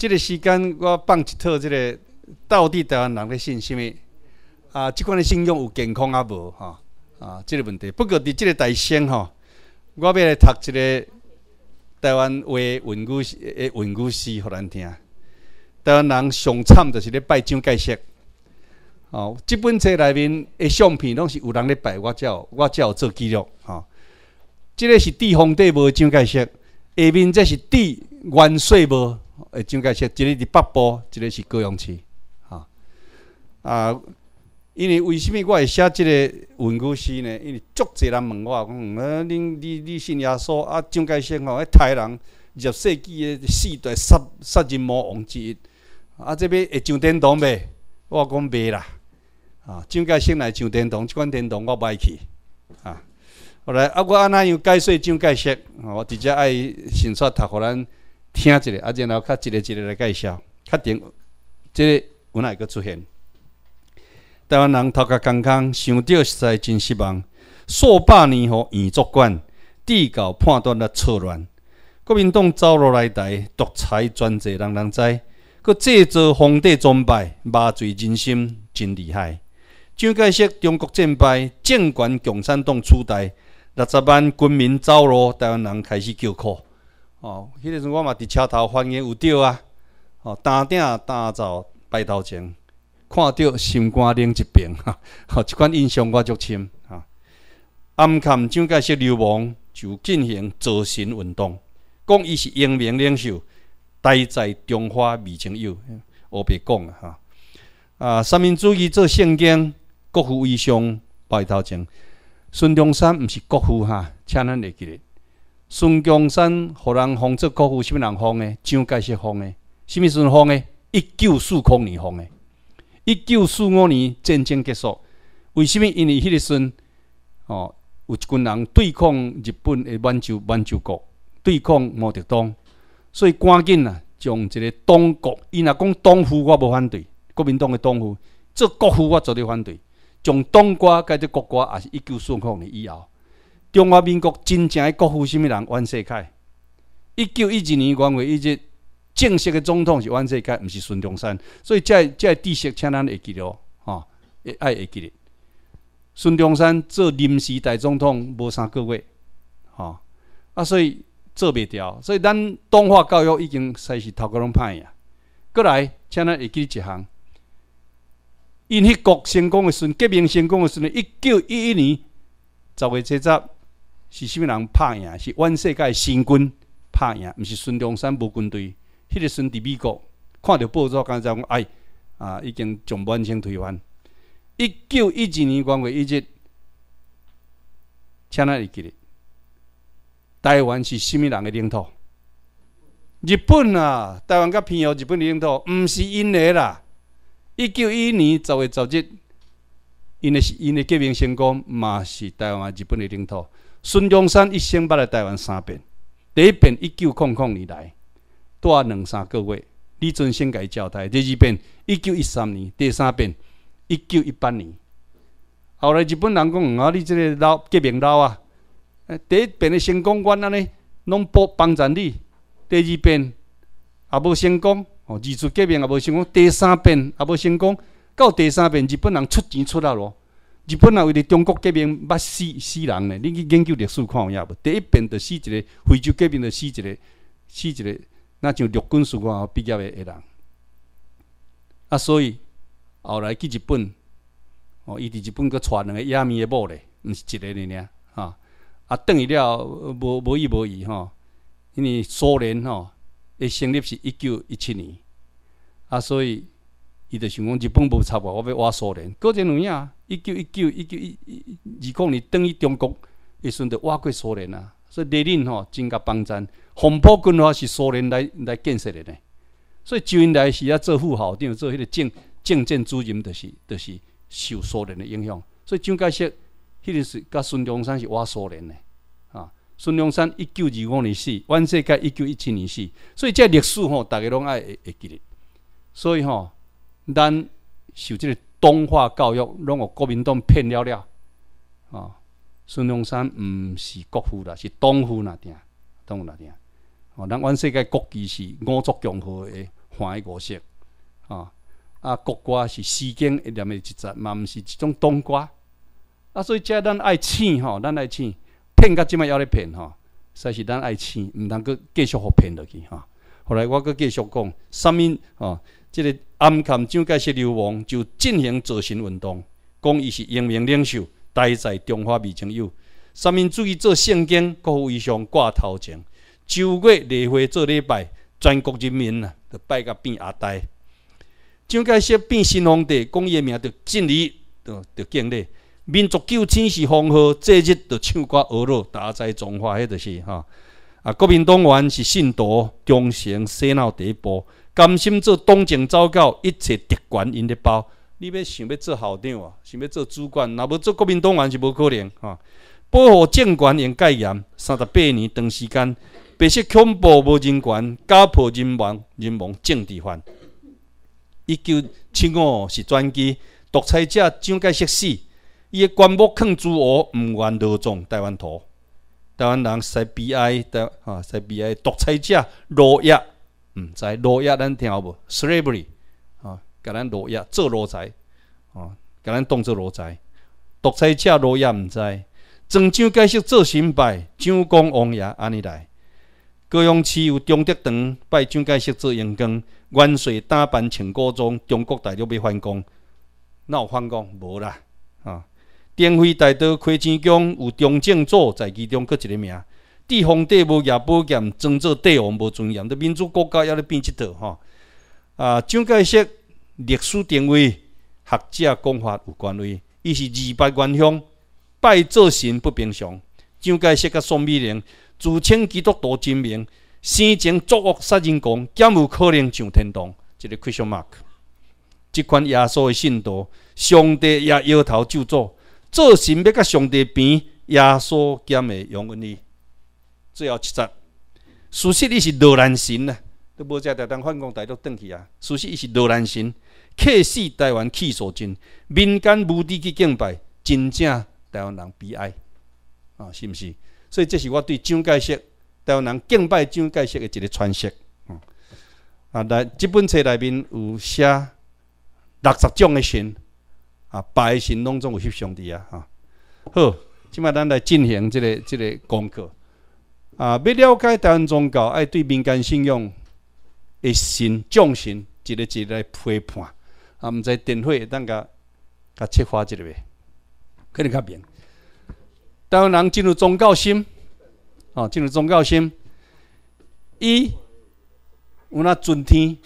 这个时间，我放一套这个到底台湾人的信什物啊，即款的信仰有健康啊无？吼啊，这个问题。不过伫这个台省吼，我要来读一个台湾话文具诗，诶，文具诗互咱听。台湾人上惨就是咧拜蒋介石。哦，即本册内面的相片拢是有人咧拜，我才有我才有做记录。吼。这个是地皇帝无蒋介石，下面这是地元帅无。诶，蒋介石，一个伫北部，一个是高雄市，哈啊，因为为什物我会写即个文具诗呢？因为足侪人问我讲，啊，恁你你信耶稣啊？蒋介石吼，迄台湾廿世纪的四大杀杀人魔王之一，啊，这边会上天堂袂？我讲袂啦，啊，蒋介石来上天堂，即款天堂我袂爱去，啊，后来啊，我安那样解释蒋介石，我直接爱先煞读互咱。听一个，啊，然后较一个一个来介绍，确定，这个有哪个出现？台湾人头壳空空，想到实在真失望。数百年后，袁作官、地搞判断了错乱。国民党走路来台，独裁专制人人知。佮制造皇帝崇拜，麻醉人心，真厉害。蒋介石中国战败，政权共产党取代，六十万军民走路，台湾人开始叫苦。哦，迄个时我嘛伫车头欢迎有着啊！哦，大鼎大灶拜头前，看着心肝冷一吼，哈，即 款印象我足深啊。暗藏蒋介石流氓就进行造神运动，讲伊是英明领袖，待在中华未曾有，我别讲啊！吼，啊，三民主义做圣经，国父为上拜头前，孙中山毋是国父哈，请咱会记咧。孙中山互人封做国父？甚么人封的？蒋介石封的？甚么时阵封的？一九四五年封的。一九四五年战争结束，为什么？因为迄个孙哦，有一群人对抗日本的满洲满洲国，对抗毛泽东，所以赶紧啊，从一个党国，伊若讲党父，我无反对，国民党嘅党父，做国父我绝对反对，从党国改做国国，也是一九四五年以后。中华民国真正的国父是物人？袁世凯。一九一二年阮为一只正式的总统是袁世凯，毋是孙中山。所以这这知识请咱会记哦，吼，爱会记。孙中山做临时大总统无三个月，吼，啊，所以做袂了。所以咱东华教育已经开始头壳拢歹啊。过来，请咱会记一项，因迄国成功的时，革命成功的时，一九一一年十月七十。是甚物人拍赢？是全世界新军拍赢，毋是孙中山无军队。迄个孙伫美国看到报纸，刚才讲哎啊，已经从完清推翻。一九一二年光月一日，请了会记，台湾是甚物人的领土？日本啊，台湾甲偏由日本领土，毋是因个啦。一九一年十月十日，因个是因个革命成功，嘛是台湾啊，日本的领土。孙中山一生捌来台湾三遍，第一遍一九空空年来，待两三个月，李尊先给交代。第二遍一九一三年，第三遍一九一八年。后来日本人讲：“啊，你即个老革命老啊！”第一遍的成功，完了呢，拢不帮助你，第二遍也无成功，二次革命也无成功。第三遍也无成功，到第三遍日本人出钱出来了。日本啊，为着中国革命，捌死死人诶。你去研究历史看有影无？第一遍就死一个非洲革命，就死一个死一个，那就陆军士官毕业的人。啊，所以后来去日本，哦，伊伫日本阁娶两个亚米的某咧，毋是一个人俩，哈。啊，等于了无无意无意吼，因为苏联吼诶，成立是一九一七年，啊，所以。伊就想讲日本无插我，我要挖苏联。过一年啊，一九一九一九一，二五年等于中国，伊顺著挖过苏联啊。所以列宁吼真甲帮战，红埔军校是苏联来来建设的呢。所以周恩来是啊做副校长，做迄个政政政主任，就是就是受苏联的影响。所以蒋介石迄个是甲孙中山是挖苏联的吼，孙中山一九二五年死，袁世凯一九一七年死，所以即历史吼，大家拢爱会会记得。所以吼。咱受即个东化教育，拢互国民党骗了了啊！孙中山毋是国父啦，是东父那定东那点。吼。咱阮世界国旗是五族共和的，欢喜五色啊！啊，国歌是时间一点的节嘛毋是一种冬歌啊！所以，遮咱爱醒吼，咱爱醒，骗到即摆要咧骗吼，才是咱爱醒，毋通阁继续互骗落去吼。后来我阁继续讲，三面啊，这个暗含蒋介石流氓就进行造神运动，讲伊是英明领袖，呆在中华为宗友。三民主义做圣经，各位上挂头前，周月例会做礼拜，全国人民啊，都拜甲变阿呆。蒋介石变新皇帝，讲伊业名就建立，就敬礼。民族救星是黄河，节日就唱歌俄罗大在中华迄就是吼。啊！国民党员是信徒，忠诚洗脑第一步，甘心做东正走狗，一切特权因的包。你要想要做校长啊，想要做主管，若要做国民党员是无可能啊！保护政权用戒严，三十八年长时间，白色恐怖无人管，家破人亡人亡政治犯。一九七五是专机独裁者蒋介石死，伊的棺木扛朱鹅，不愿落葬台湾土。台湾人在 BI，的啊在 BI 独裁者罗亚，嗯，在罗亚咱听好不？Slavery 啊，甲咱罗亚做奴才，啊，甲咱当做奴才，独裁者罗亚毋知，漳州介绍做新白，蒋公王爷安尼来，高雄市有张德堂拜漳州介石做阳光，元帅打扮成古装，中国大陆要翻工，哪有翻工无啦，啊。天会大道开钱宫，有中正祖在其中，搁一个名。帝皇帝无也保剑，装作帝王无尊严。的民主国家，也伫变即套吼。啊？蒋介石历史定位、学者讲法、有权威？伊是二百元凶，拜造神不平常。蒋介石甲宋美龄自称基督徒真明，生前作恶杀人狂，兼有可能上天堂？一个 question mark？这款耶稣的信徒，上帝也摇头就做。做神要甲上帝平，耶稣兼的用恩仪，最后七节，事实伊是罗兰神呐，都无只在当反攻大陆转去啊。事实伊是罗兰神，客死台湾气所尽，民间无地去敬拜，真正台湾人悲哀啊，是毋是？所以这是我对蒋介石台湾人敬拜蒋介石的一个诠释。啊，来，即本册内面有写六十种的神。啊！拜神拢总有翕相伫啊！哈，好，即摆咱来进行即个即个功课啊！要了解台湾宗教，爱对民间信仰的神众神一个一个来批判啊！毋知点会当甲甲切划一个未？可能较变。台湾人进入宗教心，哦，进入宗教心一，有那尊天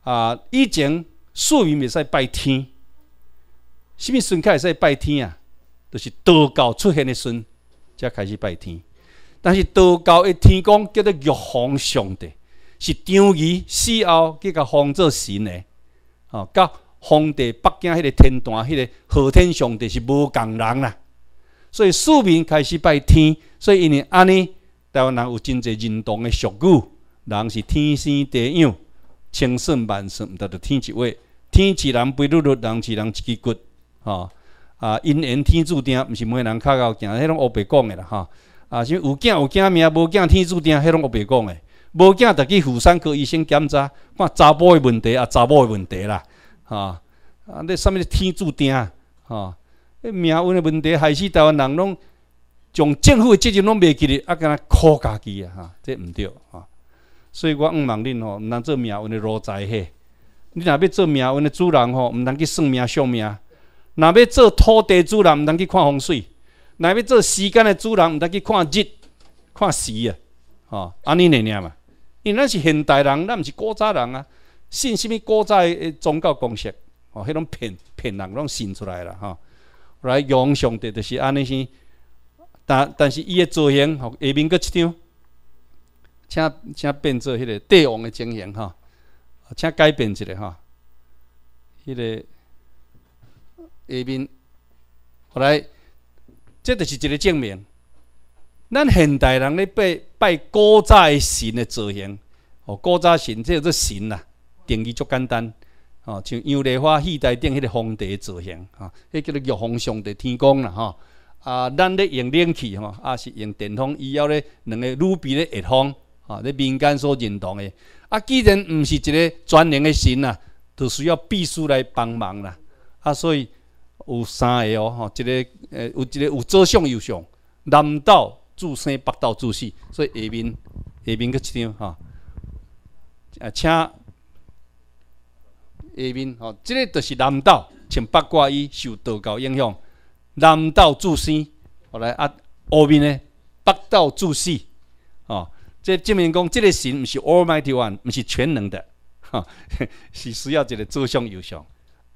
啊！以前庶民袂使拜天。什咪舜开开始拜天啊？就是道教出现的舜才开始拜天。但是道教的天公叫做玉皇上帝，是张仪死后佮封做神的。哦，甲皇帝北京迄个天坛迄个和天上帝是无共人啦。所以庶民开始拜天，所以因为安尼台湾人有真侪认同的俗语，人是天生地养，千算万算毋得天一句话，天人蓝不如人一人一支骨。吼啊！因缘天注定，毋是每个人较到行。迄拢乌白讲的啦，吼啊，有囝有囝命，无囝天注定。迄拢乌白讲的。无囝就去妇产科医生检查，看查甫的问题啊，查某的问题啦，吼啊，你什物天注定啊？哈！迄命运的问题害死台湾人，拢从政府的责任拢袂记哩，啊，敢若苦家己啊！哈，这毋对，吼，所以我毋望恁吼，毋通做命运的奴才嘿。你若欲做命运的主人吼，毋通去算命、相命。若要做土地主人，毋通去看风水；若要做时间的主人，毋通去看日、看时啊！哦，安尼尔嘛，因为咱是现代人，咱毋是古早人啊。信什物古早宗教、功学，哦，迄种骗骗人，拢信出来了哈。来，用雄的就是安尼先，但但是伊的造型，下面个一张，请请变做迄个帝王的情形吼，请改变一下吼，迄个。下面，后来，这就是一个证明。咱现代人咧拜拜古早的神的造型，哦，古早神即叫做神啦，定义足简单，哦，像杨丽花戏台顶迄个皇帝造型，哦，迄叫做玉皇上帝天宫啦，哈，啊，咱咧用冷气，哈，啊是用电风，以后咧两个路比咧热风，啊，咧民间所认同的。啊，既然唔是一个全能的神啦，就需要秘书来帮忙啦，啊，所以。有三个哦，吼，一个，诶，有一个有左向右向，南道主生，北道主死，所以下面，下面一张吼，啊，请下面哦，即个就是南道，请八卦伊受道教影响，南道主生，后来啊，后面呢，北道主死，哦，这证明讲即个神毋是 all，mighty，one，毋是全能的，吼，是需要一个左向右向，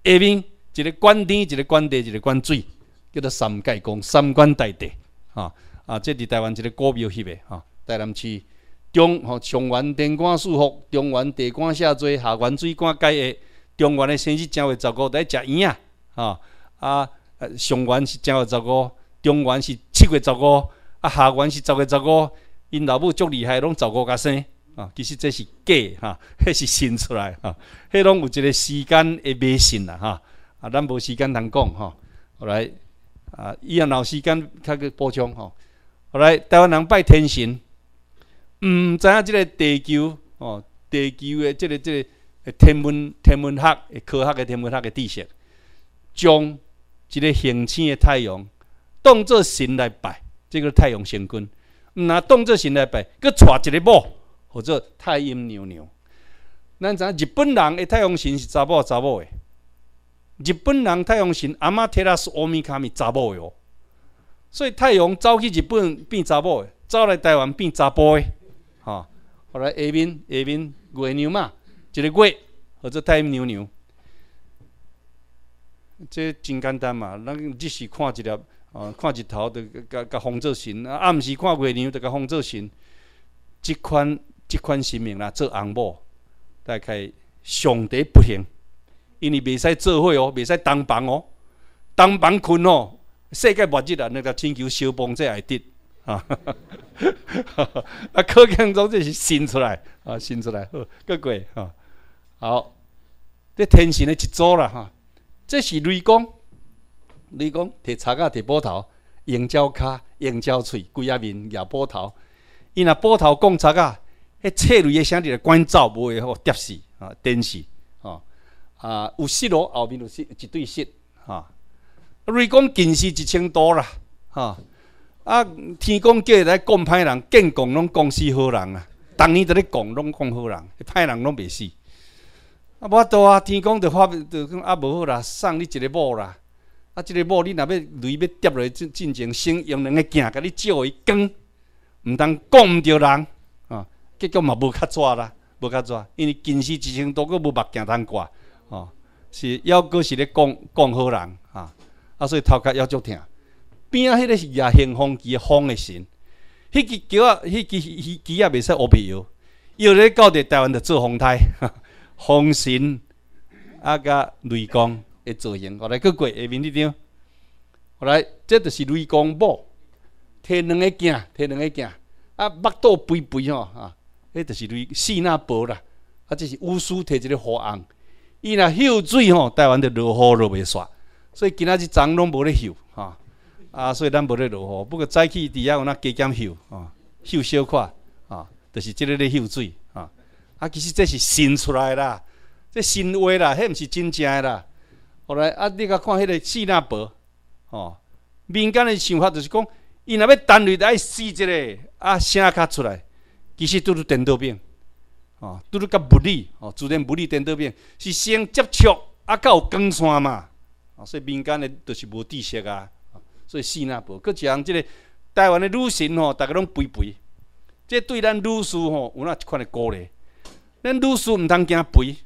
下面。一个管天，一个管地，一个管水，叫做三界公、三官大帝。哈啊，即伫台湾一个古庙翕的哈，台南市中吼，上元天官四福，中元地官下罪，下元水官解厄。中元的生日正月十五在食丸啊啊，上元是正月十五，中元是七月十五，啊下元是十月十五。因老母足厉害，拢照顾家生啊。其实这是假哈，迄 是新出来哈，迄拢有一个时间会迷信啦哈。啊，咱无时间通讲吼。后来啊，伊若老时间较去补充吼。后来台湾人拜天神，毋知影即个地球哦，地球的即个即个天文天文学科学的天文学的知识，将一个行星的太阳当做神来拜，即个太阳神棍，唔拿当做神来拜，佮娶一个某，或做太阴娘娘。咱知影日本人诶，太阳神是查某查某诶。日本人太阳神阿妈提拉是欧米伽查某诶哟，所以太阳走去日本变查某，诶，走来台湾变查甫的，哈，后来下面下面月娘嘛，一个月或者太牛牛，这真简单嘛，咱日时看一粒，哦，看一头甲甲个方神，啊，暗时看月娘着甲方作神，即款即款神明啦做红某，大概上帝不行。因为未使做伙哦，未使同房哦，同房困哦。世界末日啊，那个请求消防才会得啊。啊，科技中这是新出来啊，新出来，过鬼啊。好，这天神的一组啦哈。这是雷公，雷公提叉架、提波头、鹰爪卡、鹰爪喙，龟啊面也波头。伊若波头贡叉架，迄赤雷的声弟来关照，无会好跌死啊，跌死。啊，有失落后面有失，一对失啊。瑞公近视一千多啦，哈啊！天公叫来讲歹人，见讲拢讲死好人啊。当年在咧讲，拢讲好人，歹人拢袂死。啊，无多啊！天公就发就啊，无好啦，送你一个帽啦。啊，一个帽你若要镭要叠落，进进前省用两个镜，甲你照一光，唔通讲毋着人啊。结果嘛无较早啦，无较早，因为近视一千多，佫无目镜通挂。哦，是要阁是咧讲讲好人啊！啊，所以头壳要足疼。边仔迄个是亚型风机风的神，迄支桥啊，迄支迄支也袂使学袂摇，摇咧到台湾着做风台、风神啊，甲雷公诶造型。我来过过，下面一张，我来，这就是雷公帽，摕两个镜，摕两个镜啊，目肚肥肥吼啊，迄就是雷四那布啦，啊，这是巫师摕一个火红。伊若休水吼，台湾就落雨落袂煞，所以今仔日针拢无咧休吼。啊，所以咱无咧落雨，不过早起伫遐有那加减休吼，休小块吼，就是即个咧休水吼。啊，其实这是新出来的，这新话啦，迄毋是真正啦。后来啊，你甲看迄个四纳博吼，民间的想法就是讲，伊若要单绿爱死一下，啊，声啊出来，其实都是糖尿病。啊，拄着甲物理哦，自然物理颠倒变是先接触啊，到江山嘛，啊，所以民间的都是无知识啊，所以细那无。佮像即个台湾的女神吼，逐个拢肥肥，即对咱女士吼有哪一款的鼓励？咱女士毋通惊肥，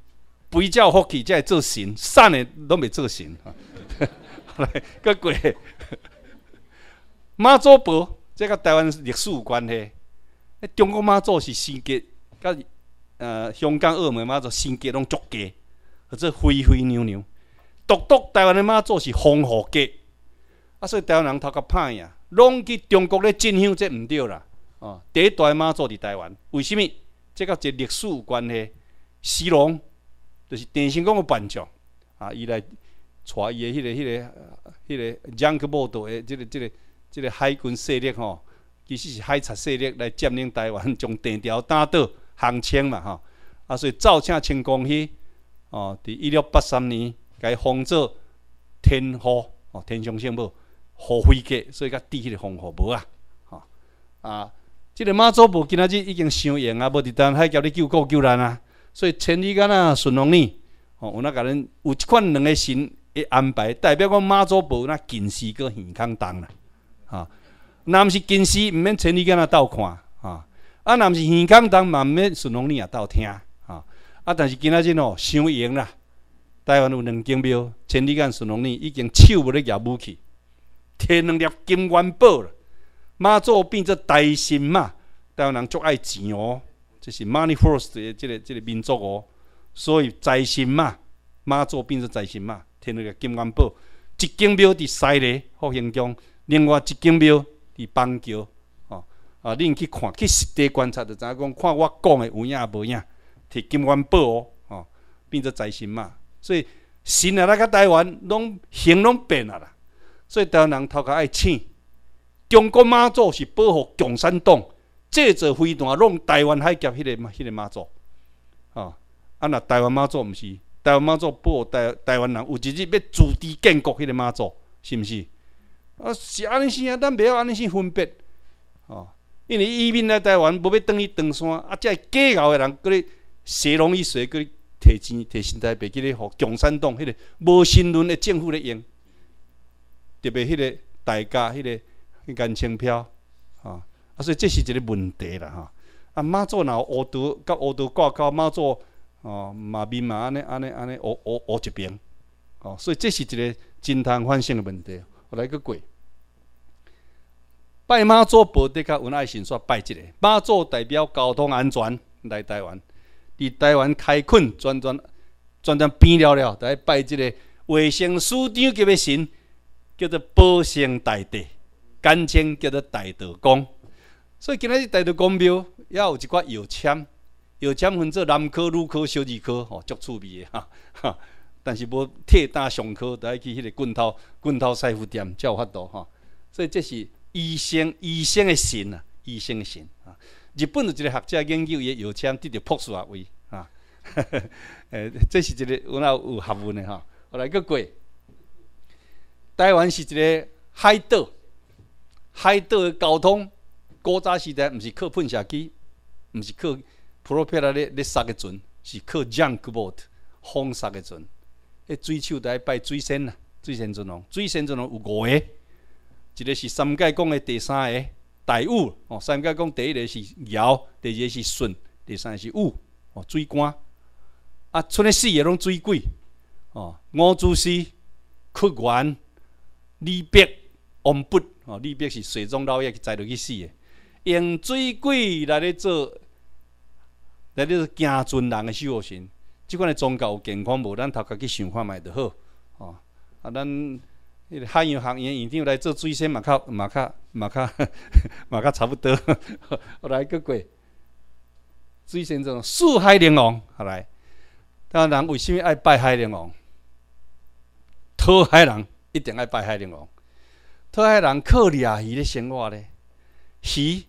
肥才有福气，才做神瘦的拢袂做神，呵，来佮过 妈祖婆，即个台湾历史有关系，中国妈祖是升杰甲。呃，香港、澳门马祖性格拢足界，或者灰灰扭扭。独独台湾的妈祖是风火界，啊，所以台湾人头壳歹啊，拢去中国咧进香，这毋对啦。哦，一大的妈祖伫台湾，为甚物？这甲是历史有关系。西龙就是电信公的班长啊，伊来传伊的迄个、迄个、迄个嚷去 n k 的即、个、即、个、即个海军势力吼，其实是海贼势力来占领台湾，将地条打倒。行情嘛吼、啊，所以造请清光绪吼伫一六八三年，甲伊封做天后哦，天雄圣母何飞阁，所以甲地迄个黄河无啊，吼、啊，即、个妈祖无今仔日已经上映啊，无伫等海交你救国救难啊，所以千里干呐顺龙呢，吼、有那甲恁有一款两个神一安排，代表讲妈祖无那近视个耳康重啦，吼、若毋是近视，毋免千里干呐斗看。啊，若毋是耳光，当慢慢孙隆尼也到听啊。啊，但是今仔日哦，伤闲啦。台湾有两间庙，千里间孙隆尼已经手无咧举武器，添两粒金元宝了。马祖变作财神嘛，台湾人足爱钱哦，这是 Money First 的即个即个民族哦。所以财神嘛，马祖变作财神嘛，添两个金元宝。一金庙伫西丽福兴宫，另外一金庙伫邦桥。啊，恁去看去实地观察，就影讲？看我讲的有影无影？摕金元报哦，哦，变做财神嘛。所以，神啊，咱个台湾拢形拢变啊啦。所以台湾人头壳爱青。中国妈祖是保护共产党，这做飞难弄台湾海峡迄个迄个妈祖。吼。啊若台湾妈祖毋是台湾妈祖保护台台湾人，有一日要自立建国迄个妈祖，是毋是？啊，是安尼先啊，咱袂晓安尼先分别，哦。因为移民来台湾，无要等去登山，啊，即系假猴的人，个咧洗容易洗，个咧摕钱摕新台币，记咧吼共产党迄个无心轮的政府咧用，特别迄个代家迄个银青票，啊，啊，所以这是一个问题啦，哈，啊，祖若有乌拄甲乌拄挂钩，妈祖哦麻面嘛，安尼安尼安尼乌乌乌一边，哦，所以这是一个真汤反性的问题，来个过。拜妈祖，无得较有爱神煞拜即个。妈祖代表交通安全来台湾，伫台湾开困，转转转转变了了，来拜即个卫生署长级的神，叫做保生大帝，简称叫做大道公。所以今仔日大道公庙也有一寡药签，药签分做男科、女科、小儿科，吼，足趣味的哈。但是无铁打上科，爱去迄个棍头棍头师傅店才有法度吼。所以这是。医生，医生的神啊，医生的神啊！日本的一个学者研究，也有钱得到博士学位啊。呃，这是一个我那有学问的哈。来，佫过。台湾是一个海岛，海岛的交通，古早时代毋是靠喷射机，毋是靠 propeller 咧咧杀个船，是靠 junk boat，风杀个船。迄水手在拜水仙啊，水仙尊王，水仙尊王有五个。一个是三界讲的第三个大雾哦，三界讲第一个是尧，第二个是舜，第三个是雾哦，水官啊，剩来四个拢水鬼哦，五祖师、屈原、李白、王勃哦，李白是水中老爷栽落去死的，用水鬼来咧做，来咧做尊人的修行，即款的宗教有健康无？咱头壳去想看卖就好哦，啊咱。个海洋学院院长来做水仙嘛，较嘛较嘛较嘛较差不多。来个水最先种四海玲王。好来，当然为什物爱拜海玲王？讨海人一定爱拜海玲王。讨海人靠鱼啊，鱼的生活咧，鱼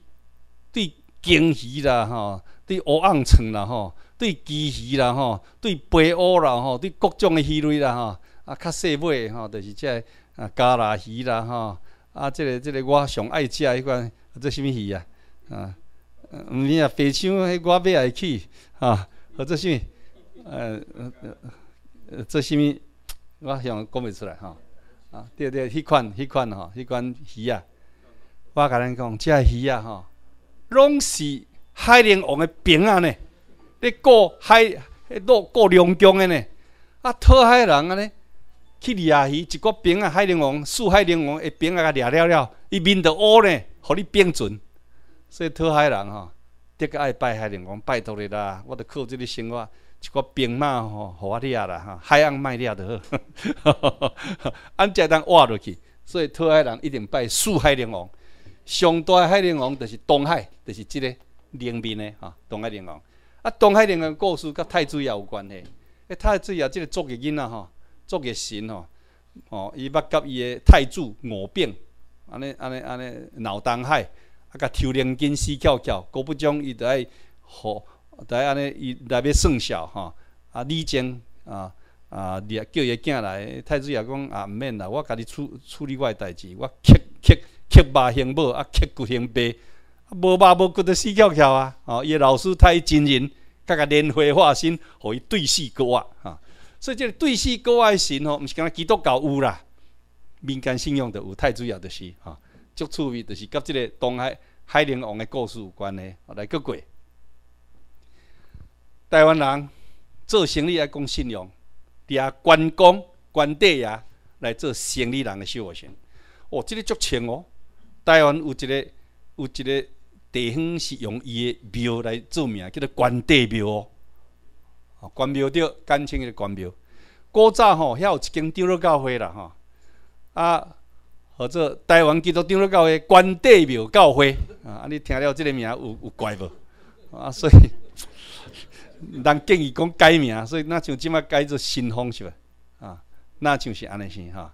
对金鱼啦，吼，对乌暗虫啦，吼，对鲫鱼啦，吼，对白乌啦，吼，对各种的鱼类啦，吼，啊，较细尾的哈，就是即。啊，加拉鱼啦，吼啊，这个、这个我上爱食迄款，做啥物鱼啊？啊，毋免啊，白象，我买爱去啊。和做啥？呃，呃，做啥物？我想讲袂出来吼。啊，对对，迄款、迄款、吼，迄款鱼啊，我甲恁讲，即个鱼啊，吼，拢是海龙王的平安呢，咧过海，迄咧过龙江的呢，啊，讨海人啊尼。去掠鱼，一个兵啊海龙王，四海龙王一兵啊，甲掠了了，伊面的乌呢，互你变准。所以讨海人吼特别爱拜海龙王，拜托你啦，我得靠即个生活。一个兵马吼，互我掠啦吼，海岸卖掠得好，安遮当挖落去。所以讨海人一定拜四海龙王。上大海龙王就是东海，就是即个灵面的吼东海龙王。啊，东海龙王故事甲太子爷有关系，迄太子爷即个足爷囡仔吼。作个神哦，哦，伊捌甲伊个太子五柄，安尼安尼安尼闹东海，啊甲抽两筋死翘翘，郭不将伊在好在安尼伊内面算数吼，啊李靖啊啊叫伊个囝来，太子也讲啊毋免啦，我家己处处理我诶代志，我乞乞乞肉行母，啊乞骨行爸。无肉无骨的死翘翘啊，哦，伊老师太真人，甲甲莲花化身互伊对戏过啊所以即个对世格爱神吼，毋是讲基督教有啦？民间信仰的，有太主要的是吼足趣味就是甲即个东海海陵王的故事有关的，来个过。台湾人做生意爱讲信用，伫啊关公、关帝爷来做生意人的小学生哦，即个足清哦，台湾有一个有一个地方是用伊的庙来做名，叫做关帝庙哦。关庙对，简称个关庙。古早吼，遐有一间庙了，教花啦吼啊，或者台湾叫做庙教会关帝庙教花。啊，你听了即个名有有怪无？啊，所以人建议讲改名，所以那像即摆改做新丰是袂啊，那就是安尼是吼。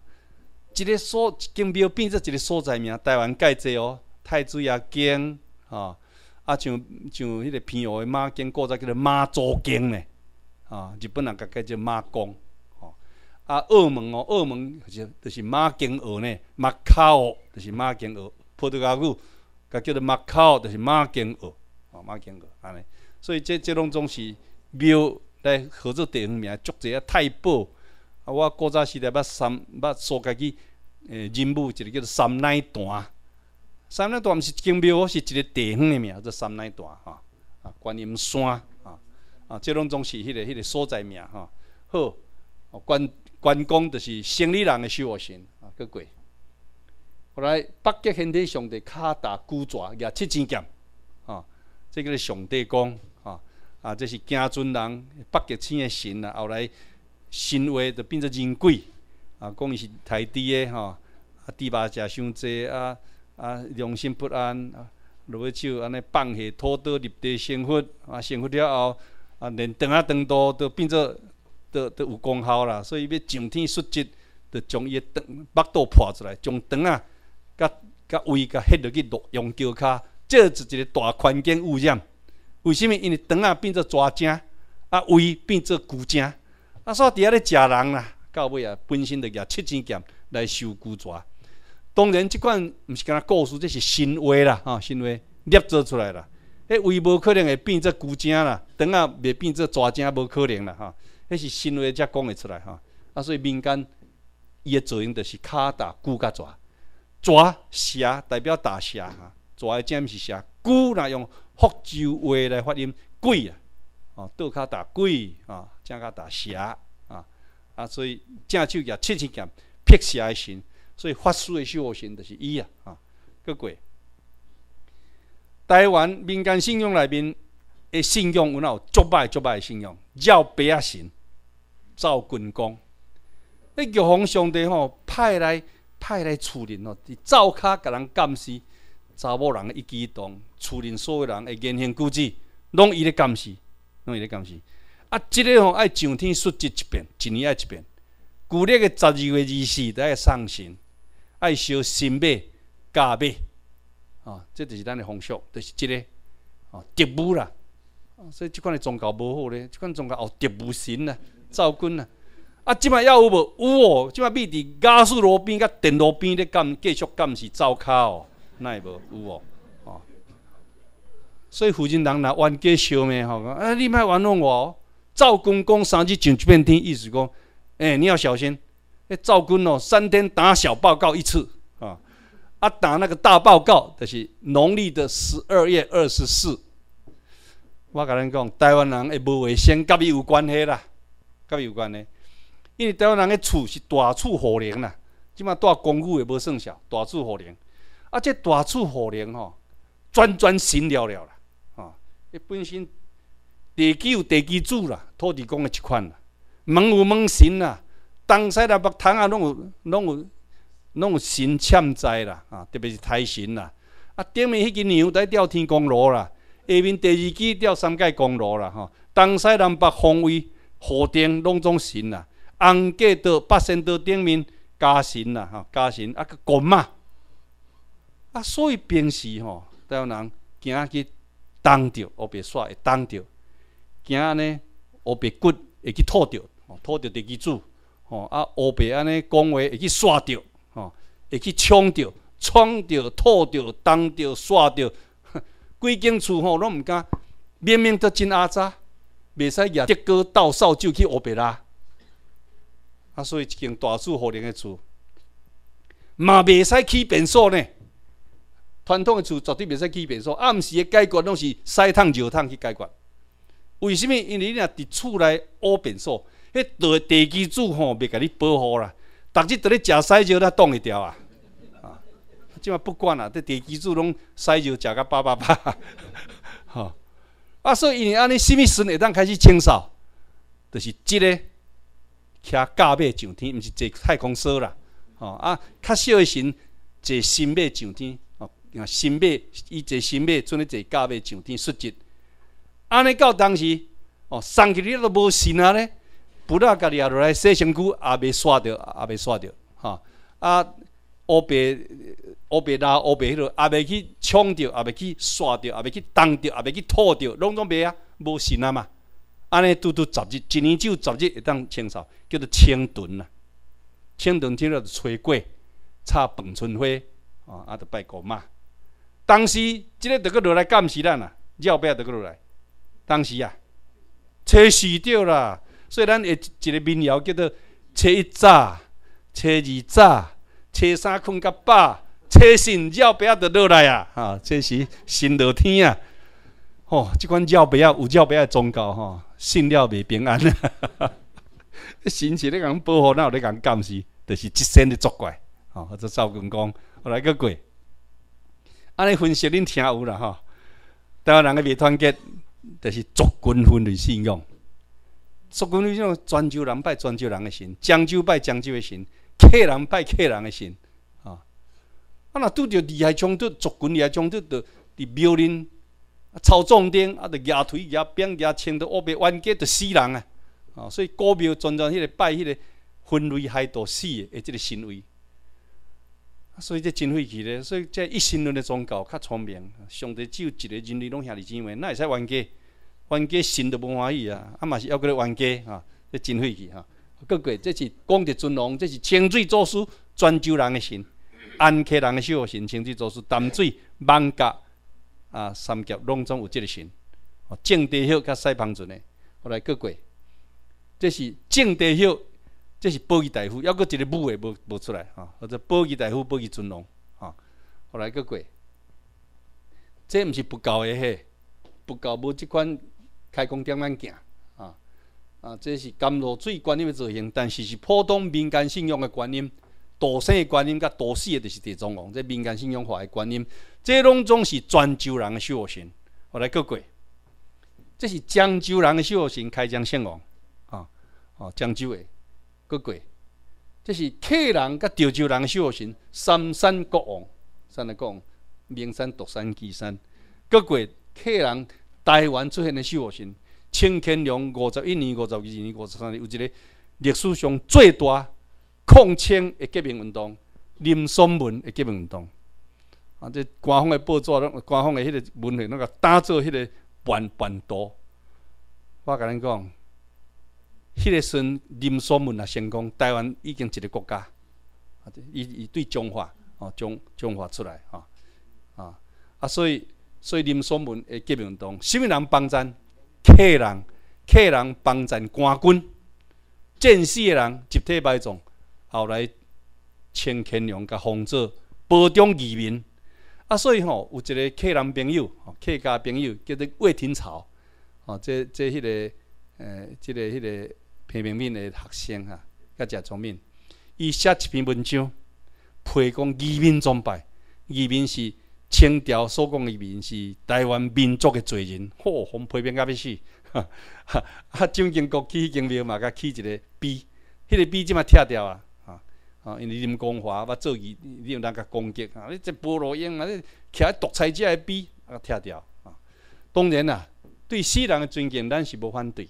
一个所间庙变做一个所在名，台湾改济哦，太子爷宫吼啊像像迄个平湖的马经，古早叫做马祖经呢。啊，日本人个叫马公，吼、啊，澳门哦，澳门就是马京鹅呢，马卡考就是马京鹅，葡萄牙语个叫做马卡考就是马京鹅，哦，马京鹅，安尼，所以这这拢总是庙来合作地方名，叫啊太保。啊，我古早时代捌三捌收家己，诶，任务一个叫做三奶段，三奶段是金庙，是一个地方的名叫做三奶段，哈，啊，观音山。啊，即拢总是迄个迄个所在名吼好，关关公就是生理人的守护神啊，个鬼。后来北极天帝上帝敲打古爪也七剑，啊，即个上帝讲，啊啊，这是惊准人北极星的神啊。后来神话就变作人鬼啊，讲伊是太低吼啊，猪肉食伤济啊啊，良心不安啊，落只就安尼放下土刀立地生佛啊，生佛了后。啊，连肠啊、肠道都变做都都有功效啦，所以要上天述职，就将伊的肠、腹肚破出来，将肠啊、甲、甲胃、甲吸落去用桥卡，这是一个大环境污染。为什物？因为肠啊变做蛇精，啊胃变做龟精，啊所以遐咧食人啦，到尾啊本身就用七千剑来收龟蛇。当然，即款毋是敢若故事，这是新话啦，啊新话捏造出来啦。迄位无可能会变作旧正啦，等下袂变作蛇正无可能啦，吼，迄是新话才讲会出来吼。啊，所以民间伊个作用就是骹踏古甲蛇，蛇蛇代表大蛇哈，蛇诶尖是士侠，若用福州话来发音鬼啊，哦，倒骹踏鬼啊，正骹踏蛇啊，啊，所以正手也七七剑劈邪也神，所以法师诶修行就是伊啊，啊，个鬼。台湾民间信用内面的信用，有有足败足败的信用，要白啊神，赵军公。那玉皇上帝吼派来派来处理哦，照卡甲人监视，查某人一一动，处理所有人诶言行举止，拢伊咧监视，拢伊咧监视。啊，即个吼爱上天述职一遍，一年爱一遍。旧历诶，十二月二四都要上神，爱烧新币、假币。哦，这就是咱的风俗，就是这个哦，植物啦。所以这款的宗教无好咧，这款宗教哦植物神呐，赵君呐。啊，即摆犹有无？有哦。即摆秘伫家属路边甲电路边咧干，继续干是造卡哦。那会无有哦。哦。所以附近人若冤家相骂吼！啊，你莫冤枉我。哦。赵公公三日上遍天，意思讲，哎，你要小心。哎，赵君哦，三天打小报告一次。啊，打那个大报告，就是农历的十二月二十四。我甲你讲，台湾人会无卫生，甲伊有关系啦，甲伊有关系。因为台湾人的厝是大厝火寮啦，即码住公寓也无算小，大厝火寮。啊，这大厝火寮吼，转转新了了啦，啊，伊本身地基有地基柱啦，土地公的一款啦，门有门神啦，东西南北堂啊，拢有，拢有。拢有神欠债啦，啊，特别是胎神啦。啊，顶面迄只牛在吊天公路啦，下面第二支吊三界公路啦，吼。东西南北方位火顶拢种神啦，红格道、八仙道顶面嘉神啦，吼嘉神啊，滚嘛！啊，所以平时吼，台湾人行去冻着，湖白煞会冻着，行呢湖白骨会去吐着吼，吐着就去煮，吼啊湖白安尼讲话会去煞着。哦，会去冲着、冲着、吐动着、掉、刷哼，规间厝吼，拢毋敢，明明都真阿渣，袂使也德哥到少就去乌白啦。啊，所以一间大厝、好人的厝，嘛袂使起变数呢。传统的厝绝对袂使起变数，暗时的解决拢是晒烫、热烫去解决。为什物？因为你若伫厝内乌变数，迄地地基柱吼袂甲你保护啦。逐日在咧食西药，哪挡会掉啊？啊，即嘛不管啊！这地基柱拢西药食到巴巴巴，吼！啊，所以安尼，什物时阵开始清扫，就是即个骑驾马上天，毋是坐太空梭啦，吼啊！较小的时，坐新马上天，哦，新马伊坐新马，准咧坐驾马上天述职。安尼到当时，哦，三个日都无信啊咧。不拉家己也落来洗身躯，也袂刷着，也袂刷着，哈啊！乌白、乌白啦、乌白迄落，也袂去冲着，也袂去刷着，也袂去动着，也袂去吐着，拢拢袂啊，无神啊嘛！安尼拄拄十日，一年只有十日会当清扫，叫做清屯啊。清屯即就吹过，插盆春花，啊，阿都拜讲嘛。当时即个得个落来监视咱啦，要不要得个落来？当时啊，吹死掉了。所以，咱会一个民谣，叫做“初一早，初二早，初三困到饱，初四绕鼻仔就落来啊！”哈，这是新聊天啊。吼，即款绕鼻仔有绕鼻仔宗教吼，信了袂平安？啊！哈 神是咧讲保护，那有咧讲监视，就是一身的作怪。吼，或者赵公公，后来个过。安尼分析恁听有啦吼，台湾人家未团结，就是族群分离信仰。逐个你种泉州人拜泉州人的神，漳州拜漳州的神，客人拜客人的神啊。啊，若拄着厉害冲突，群厉害冲突着伫庙啊，草纵顶啊，着举腿举边、举青都乌白冤家着死人啊！啊，所以古庙专专迄个拜迄个分类海多死的即个行为，所以这真晦气咧，所以这一些论的宗教较聪明，上帝只有一个人类拢遐弟姊妹，那会使冤家。冤家心都无欢喜啊，啊嘛是要搁咧冤家啊，这真晦气哈。各过这是讲德尊龙，这是清水祖师泉州人的神，安溪人的小学神，清水祖师淡水芒甲啊三甲拢总有即个神。哦，净地孝甲西方尊的，后来各过这是净地孝，这是保义大夫，要搁一个母的无无出来啊，或者保义大夫保义尊龙啊，后来各过这毋是不教的嘿，不教无即款开工点样行啊？啊，这是甘露最观音的造型，但是是普通民间信用的观音，大生的观音甲大士的，就是地藏王。这民间信用化的观音，这拢总是泉州人的修行。我来过过，这是漳州人的修行，开漳圣王啊！哦，漳州的过过，这是客人甲潮州人的修行，三山国王。三国讲，名山独山、巨山。过过，客人。台湾出现的事务性，清乾隆五十一年、五十二年、五十三年，有一个历史上最大抗清的革命运动——林松文的革命运动。啊，这官方的报纸、官方的迄个文，那个打造迄个版版图。我甲你讲，迄个时林松文啊成功，台湾已经一个国家，啊，伊伊对中华哦中中华出来啊啊啊，所以。所以林爽文的革命党，什么人帮战？客人，客人帮战官军，战死的人集体埋葬。后来清乾隆甲皇治保障移民。啊，所以吼有一个客人朋友，客家朋友叫做魏廷潮，哦，这这迄个，呃，这个迄个平平面的学生啊，甲正壮面，伊写一篇文章，配讲移民崇拜，移民是。清朝所讲的民是台湾民族的罪人，批红甲要死。哈，哈，啊，蒋经国起迄念碑嘛，甲起一个碑，迄个碑即嘛拆掉啊！啊啊，因为林光华捌做伊你有人甲攻击啊，你即菠萝英啊，你徛在独裁者诶碑啊，甲拆掉啊！当然啦，对死人的尊敬，咱是无反对，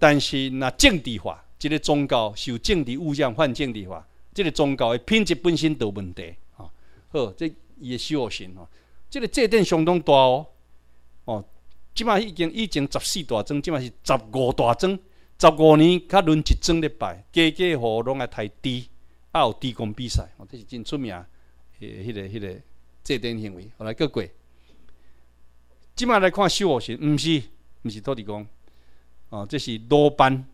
但是若政治化，即个宗教受政治物染，换政治化，即个宗教的品质本身都问题啊！好，这。伊诶的学行吼，即、个祭奠相当大哦，哦，即码已经已经十四大尊，即码是十五大尊，十五年甲轮一尊礼拜，家家户户拢爱抬猪，啊有猪公比赛，哦，这是真出名，迄、迄、个迄、个祭奠行为，后来过过，即码来看修学神，毋是毋是土地公，哦，这是鲁班。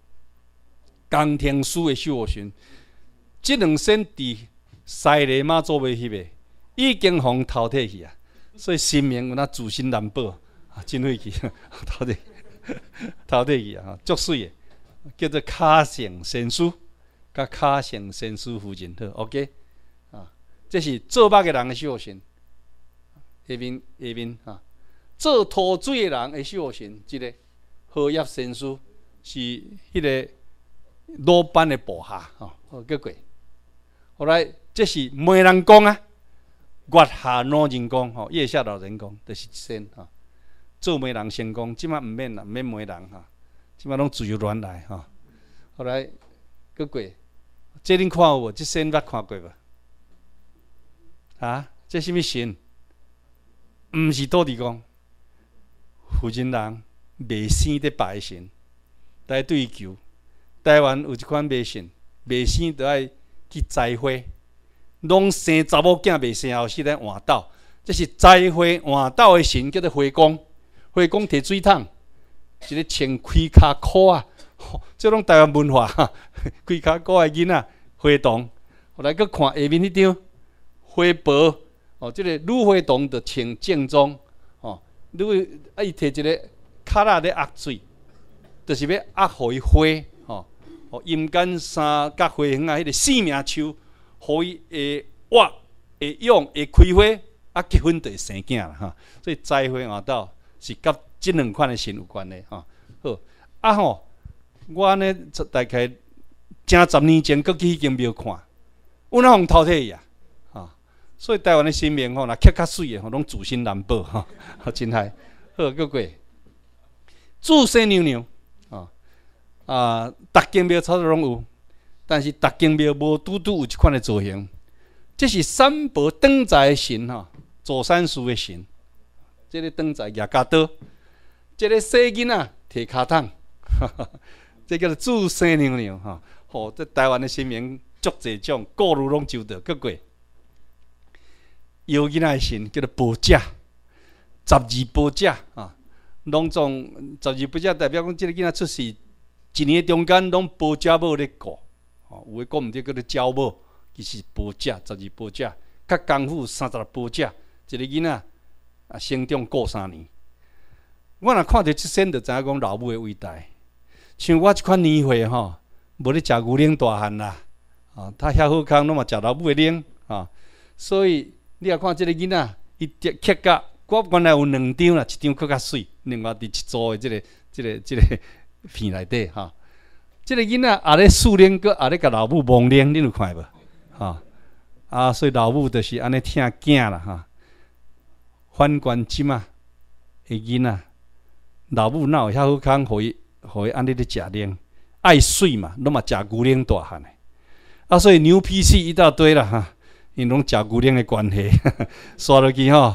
江天书诶修学神，即两身伫西丽妈做袂迄个。已经互淘汰去啊，所以新明有那自信难保啊，真晦气去 淘汰 淘汰去啊，足水诶，叫做卡省先师，甲卡省先师夫人好，OK 啊，这是做肉诶人诶修行，下面下面啊，做土水诶人诶修行，即、个荷叶先师是迄个罗班诶部下吼，好、过，个鬼，来这是媒人讲啊。月下老人公吼，月下老人公就是仙。哦，做媒人成功，即摆毋免啦，免媒人吼，即摆拢自由恋爱哦。后来个鬼，这恁看有无？即仙，捌看过无？啊，这什物神？毋是土地公，福建人未生伫白神，戴对求。台湾有一款迷信，迷信都爱去栽花。拢生查某囝袂生后，生来换斗，这是栽花换斗的神，叫做花公。花公提水桶，一个穿开骹裤啊，即 拢台湾文化哈。开骹裤的囝仔花童。来阁看下面迄张，花婆哦，即个女花童就穿正装哦，女啊伊摕一个卡拉的压水，就是要互伊花哦。哦，阴间三甲花园啊，迄个四面树。互伊会活会用会开花啊，结婚第三件啊。所以栽花啊，到是甲即两款的神有关的。吼，好啊，吼，我安尼大概正十年前阁去迄间庙看，阮安尼用头铁去啊。吼，所以台湾的神庙吼，那刻较水的吼，拢自身难保吼。吼，真歹好，阁过祝生牛牛吼，啊，逐间庙差不多拢有。但是逐间庙无拄拄有一款的造型，即是三宝灯的神哈，左三叔的神。这个灯仔也较多，这个西囡仔摕脚桶，这叫做祝生娘娘哈。吼，这台湾的神明足侪种，各路拢就到个过。有囡仔神叫做保驾，十二保驾啊，拢总十二保驾代表讲，即个囡仔出世一年中间拢保驾无咧顾。有诶，讲毋对，叫做鸟母，其实保家，十二保家，较功夫三十六保家，一个囡仔啊，成长过三年。我若看着出生就知影讲老母诶伟大。像我即款年岁吼，无咧食牛奶大汉啦，啊，他遐好康，拢嘛食老母诶奶啊。所以你若看即个囡仔，伊叠乞角，我原来有两张啦，一张较较水，另外伫一组诶，即个即个即 个片内底吼。即个囡仔也咧素练个也咧甲老母忙练，你有看无？吼？啊，所以老母就是安尼囝仔啦哈。反观即嘛，个囡仔老母闹，遐好康，互伊互伊安尼咧食奶，爱睡嘛，拢嘛食牛奶大汉诶。啊，所以牛脾气一大堆啦哈，因拢食牛奶诶关系，刷落去吼。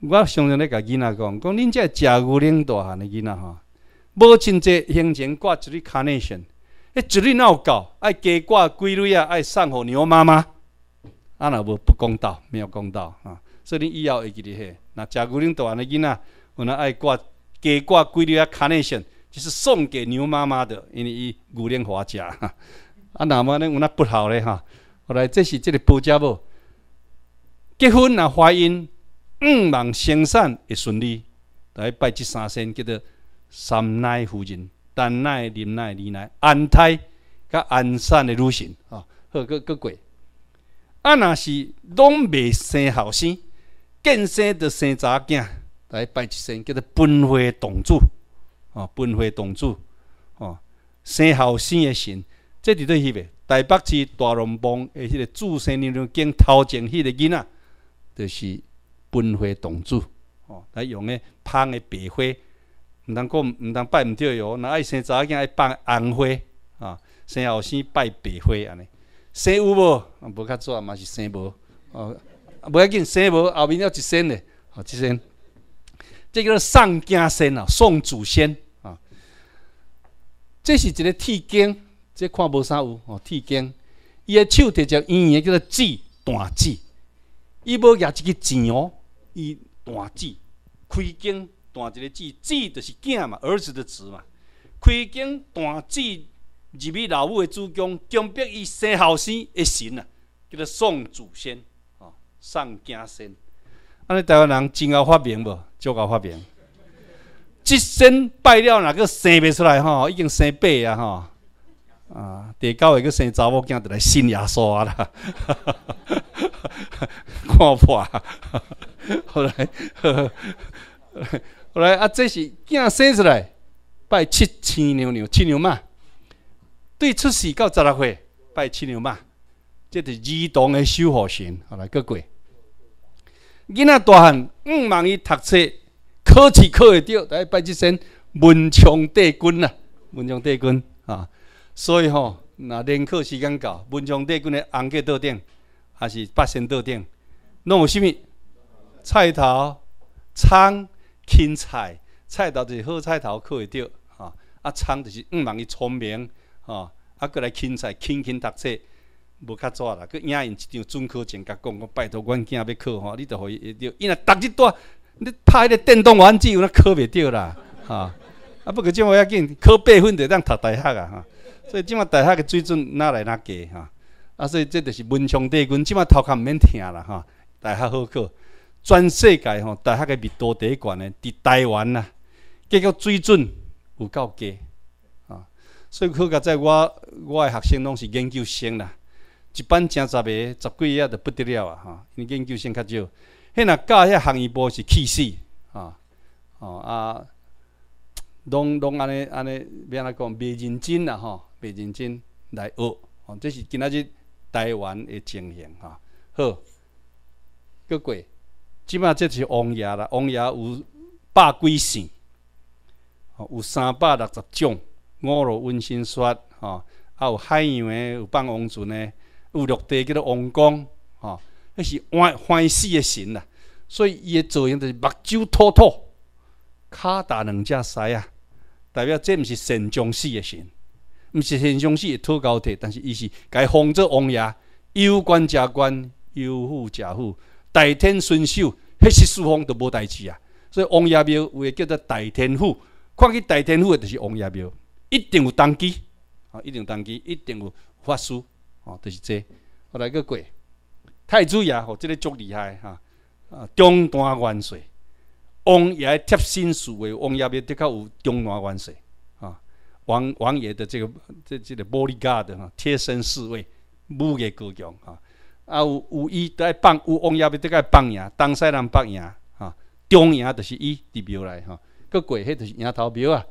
我常常咧甲囡仔讲，讲恁这食牛奶大汉诶囡仔吼。无尽节胸前挂一粒康乃迄一粒那有搞？爱加挂几女啊，爱送互牛妈妈。啊，那无不公道，没有公道啊！所以以后会记得嘿。那食牛奶大汉的囡仔，有若爱挂加挂几女啊康乃就是送给牛妈妈的，因为伊牛年好食。啊，那么呢，有若不好呢？哈。后来这是即个包家啵？结婚若怀孕，嗯，人生产会顺利，来拜祭三仙，记得。三奶夫人、单奶、林奶、李奶，安泰、甲安善的女神，吼，好个个过。啊，若是拢未生后生，见生着生查囝来拜一身叫做“分花董主”，吼，“分花董主”，吼，生后生的神，这伫对迄未？台北市大龙邦的迄个祝生娘娘经头前迄个囡仔，就是“分花董主”，吼，来用个芳的白花。毋通讲毋通拜唔对哟！若爱生查某囝爱放红花啊，生后生拜白花安尼。生有无？啊，无较早嘛是生无。哦，无要紧，生无后面要一升的，好一升。这叫做上家仙啊，送祖先啊。这是一个铁剑，这看无啥有哦。铁剑，伊个手提着圆圆叫做锯大锯，伊无夹一个钱哦，伊大锯开剑。断一个字，字就是囝嘛，儿子的子嘛。开经断字，入去老母的子宫，兼别伊生后生一神啊，叫做宋祖先，哦，宋家先。安尼台湾人真够发明无？足够发明，即身拜了那个生不出来吼？已经生八啊吼！啊，第九一个生查某囝，就来新牙啊啦！看破，后来。后来啊！这是囝生出来拜七千娘娘，七娘妈，对出世到十六岁拜七娘妈，这是儿童的守护神。后来，个过。囡仔大汉，毋万去读册，考试考会着，来拜只神。文昌帝君啊，文昌帝君啊。所以吼，那联考时间到，文昌帝君的红格桌顶，还是八仙桌顶？拢有啥物？菜头、葱。青菜、菜头就是好菜头考会着，吼，啊，葱就是毋罔去聪明，吼，啊，过来青菜轻轻读册，无较早啦？去赢因一张准考证甲讲，我拜托阮囝要考，吼，你着伊会着，伊若逐日带，你拍迄个电动玩具有哪考袂着啦，吼，啊，不过即马要紧，考八分着当读大学啊，吼，所以即马大学个水准哪来哪低吼，啊，所以这著是文昌帝君，即马头壳毋免疼啦吼，大学好考。全世界吼，大学个密度第一悬咧，伫台湾呐，结果水准有够低啊，所以好甲在我我诶学生拢是研究生啦，一班正十个、十几个都不得了啊，哈，因研究生较少，迄若教迄行业部是气死啊，哦啊，拢拢安尼安尼，要安怎讲，未认真啦吼，未认真来学，吼，这是今仔日台湾诶情形啊，好，各过。即摆即是王爷啦，王爷有百几姓，有三百六十种。五路温馨说，啊，还有海洋诶，有放王船诶，有绿地叫做王宫，哦，那是万欢喜的神啦。所以伊的造型就是目睭凸凸，骹踏两只狮啊，代表这毋是神将死的神，毋是神将死的土高体，但是伊是该封做王爷，优官加官，优富加富。代天顺受，迄时四方都无代志啊。所以王爷庙有诶叫做代天府，看去代天府诶就是王爷庙，一定有丹基啊，一定有丹基，一定有法师，啊，就是这。来个过太祖爷吼，即个足厉害哈啊，中段元帅，王爷贴身侍卫，王爷庙的确有中段元帅，啊。王王爷的这个这这个玻璃疙瘩哈，贴身侍卫，武艺高强啊。啊，有有伊在放，有王爷在个放羊，东西南北赢吼，中央就是伊伫庙内吼，个过迄就是羊头庙啊。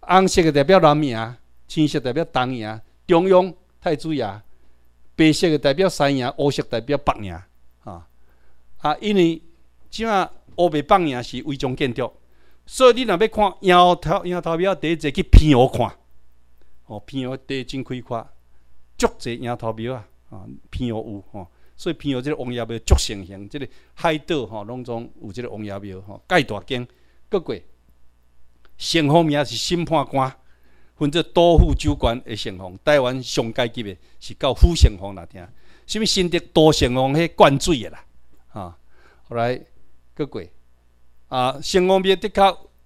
红色的代表南赢，青色代表东赢，中央太子爷，白色代表西赢，黑色代表北赢吼。啊，因为即嘛，乌白放赢是违章建筑，所以你若要看羊头羊头庙，第一只去偏鹅看，吼，偏鹅第真开阔，足侪羊头庙啊。啊，偏有有吼，所以偏有即个王爷庙足盛行，即个海岛吼拢总有即个王爷庙吼，盖大间。各过，城隍庙是审判官，分做多副州官的城隍，台湾上阶级的是到副城隍来听，因物新德多城隍迄灌水的啦。啊，后来各过，啊，城隍庙的确